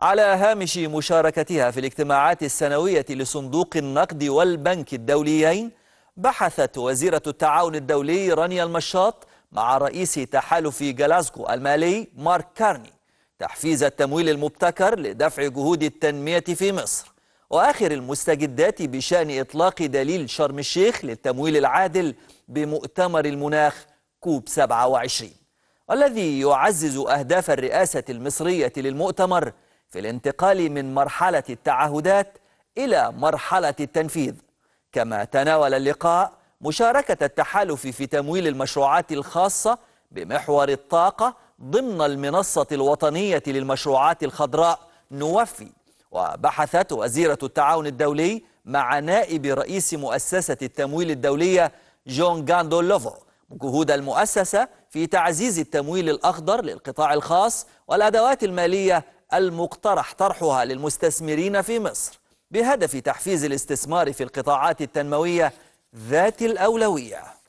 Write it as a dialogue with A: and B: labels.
A: على هامش مشاركتها في الاجتماعات السنوية لصندوق النقد والبنك الدوليين بحثت وزيرة التعاون الدولي رانيا المشاط مع رئيس تحالف جلاسكو المالي مارك كارني تحفيز التمويل المبتكر لدفع جهود التنمية في مصر وآخر المستجدات بشأن إطلاق دليل شرم الشيخ للتمويل العادل بمؤتمر المناخ كوب 27 الذي يعزز أهداف الرئاسة المصرية للمؤتمر في الانتقال من مرحلة التعهدات إلى مرحلة التنفيذ كما تناول اللقاء مشاركة التحالف في تمويل المشروعات الخاصة بمحور الطاقة ضمن المنصة الوطنية للمشروعات الخضراء نوفي وبحثت وزيرة التعاون الدولي مع نائب رئيس مؤسسة التمويل الدولية جون غاندولوفو جهود المؤسسة في تعزيز التمويل الأخضر للقطاع الخاص والأدوات المالية المقترح طرحها للمستثمرين في مصر بهدف تحفيز الاستثمار في القطاعات التنموية ذات الأولوية